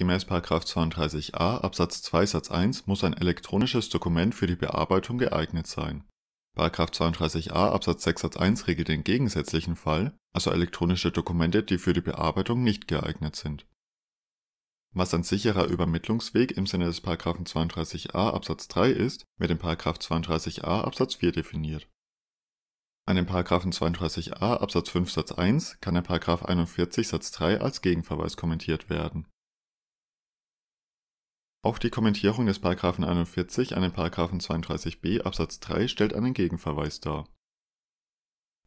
Gemäß 32a Absatz 2 Satz 1 muss ein elektronisches Dokument für die Bearbeitung geeignet sein. § 32a Absatz 6 Satz 1 regelt den gegensätzlichen Fall, also elektronische Dokumente, die für die Bearbeitung nicht geeignet sind. Was ein sicherer Übermittlungsweg im Sinne des § 32a Absatz 3 ist, wird in § 32a Absatz 4 definiert. An den § 32a Absatz 5 Satz 1 kann der § 41 Satz 3 als Gegenverweis kommentiert werden auch die Kommentierung des § 41 an den § 32b Absatz 3 stellt einen Gegenverweis dar.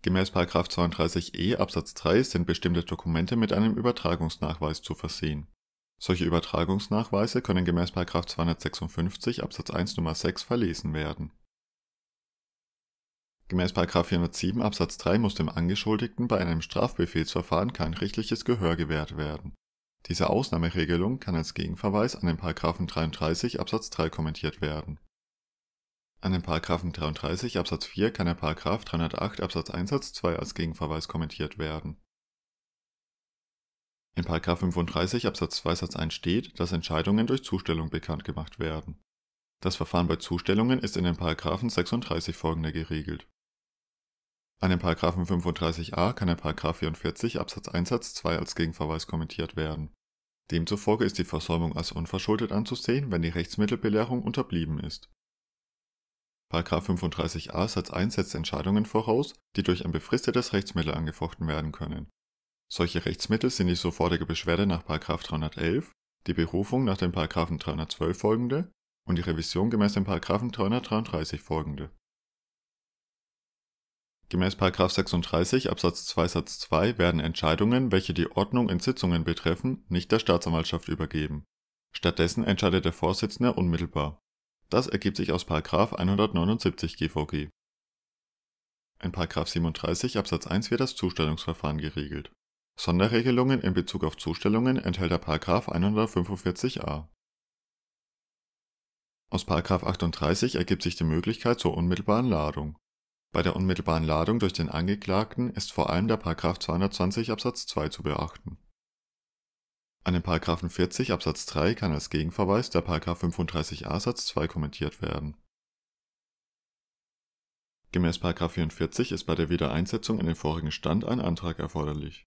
Gemäß § 32e Absatz 3 sind bestimmte Dokumente mit einem Übertragungsnachweis zu versehen. Solche Übertragungsnachweise können gemäß § 256 Absatz 1 Nummer 6 verlesen werden. Gemäß § 407 Absatz 3 muss dem Angeschuldigten bei einem Strafbefehlsverfahren kein rechtliches Gehör gewährt werden diese Ausnahmeregelung kann als Gegenverweis an den § 33 Absatz 3 kommentiert werden. An den § 33 Absatz 4 kann der § 308 Absatz 1 Satz 2 als Gegenverweis kommentiert werden. In § 35 Absatz 2 Satz 1 steht, dass Entscheidungen durch Zustellung bekannt gemacht werden. Das Verfahren bei Zustellungen ist in den § 36 folgende geregelt an den Paragraphen 35a kann der Paragraph 44 Absatz 1 Satz 2 als Gegenverweis kommentiert werden. Demzufolge ist die Versäumung als unverschuldet anzusehen, wenn die Rechtsmittelbelehrung unterblieben ist. Paragraph 35a Satz 1 setzt Entscheidungen voraus, die durch ein befristetes Rechtsmittel angefochten werden können. Solche Rechtsmittel sind die sofortige Beschwerde nach 311, die Berufung nach den 312 folgende und die Revision gemäß den 333 folgende Gemäß 36 Absatz 2 Satz 2 werden Entscheidungen, welche die Ordnung in Sitzungen betreffen, nicht der Staatsanwaltschaft übergeben. Stattdessen entscheidet der Vorsitzende unmittelbar. Das ergibt sich aus 179 GVG. In 37 Absatz 1 wird das Zustellungsverfahren geregelt. Sonderregelungen in Bezug auf Zustellungen enthält der 145a. Aus 38 ergibt sich die Möglichkeit zur unmittelbaren Ladung bei der unmittelbaren Ladung durch den Angeklagten ist vor allem der § 220 Absatz 2 zu beachten. An den § 40 Absatz 3 kann als Gegenverweis der § 35a Satz 2 kommentiert werden. Gemäß § 44 ist bei der Wiedereinsetzung in den vorigen Stand ein Antrag erforderlich.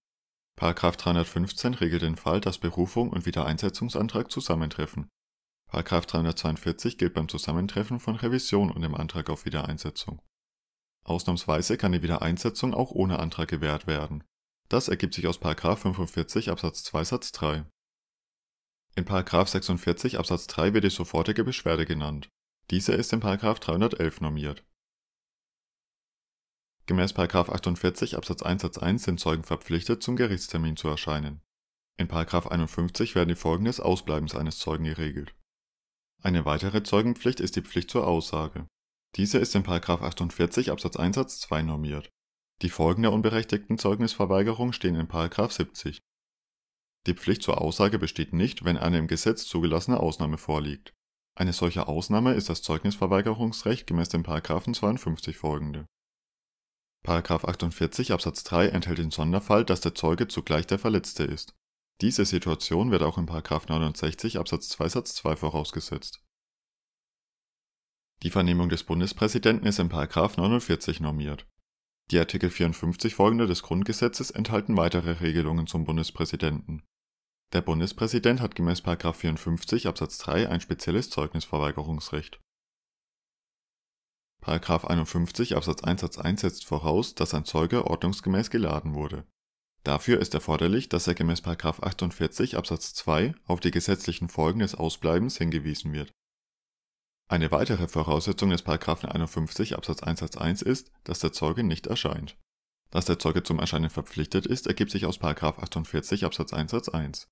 § 315 regelt den Fall, dass Berufung und Wiedereinsetzungsantrag zusammentreffen. § 342 gilt beim Zusammentreffen von Revision und dem Antrag auf Wiedereinsetzung Ausnahmsweise kann die Wiedereinsetzung auch ohne Antrag gewährt werden. Das ergibt sich aus § 45 Absatz 2 Satz 3. In § 46 Absatz 3 wird die sofortige Beschwerde genannt. Diese ist in § 311 normiert. Gemäß § 48 Absatz 1 Satz 1 sind Zeugen verpflichtet, zum Gerichtstermin zu erscheinen. In § 51 werden die Folgen des Ausbleibens eines Zeugen geregelt. Eine weitere Zeugenpflicht ist die Pflicht zur Aussage diese ist in 48 Absatz 1 Satz 2 normiert. Die Folgen der unberechtigten Zeugnisverweigerung stehen in 70. Die Pflicht zur Aussage besteht nicht, wenn eine im Gesetz zugelassene Ausnahme vorliegt. Eine solche Ausnahme ist das Zeugnisverweigerungsrecht gemäß dem 52 folgende. 48 Absatz 3 enthält den Sonderfall, dass der Zeuge zugleich der Verletzte ist. Diese Situation wird auch in 69 Absatz 2 Satz 2 vorausgesetzt die Vernehmung des Bundespräsidenten ist in 49 normiert. Die Artikel 54 folgende des Grundgesetzes enthalten weitere Regelungen zum Bundespräsidenten. Der Bundespräsident hat gemäß 54 Absatz 3 ein spezielles Zeugnisverweigerungsrecht. 51 Absatz 1 Satz 1 setzt voraus, dass ein Zeuge ordnungsgemäß geladen wurde. Dafür ist erforderlich, dass er gemäß 48 Absatz 2 auf die gesetzlichen Folgen des Ausbleibens hingewiesen wird eine weitere Voraussetzung des § 51 Absatz 1 Satz 1 ist, dass der Zeuge nicht erscheint. Dass der Zeuge zum Erscheinen verpflichtet ist, ergibt sich aus § 48 Absatz 1 Satz 1.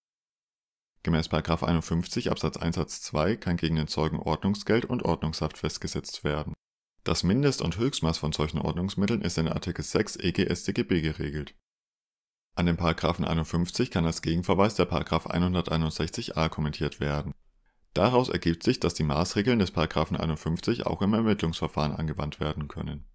Gemäß § 51 Absatz 1 Satz 2 kann gegen den Zeugen Ordnungsgeld und Ordnungshaft festgesetzt werden. Das Mindest- und Höchstmaß von solchen Ordnungsmitteln ist in Artikel 6 EGSDGB geregelt. An den § 51 kann als Gegenverweis der § 161a kommentiert werden Daraus ergibt sich, dass die Maßregeln des § 51 auch im Ermittlungsverfahren angewandt werden können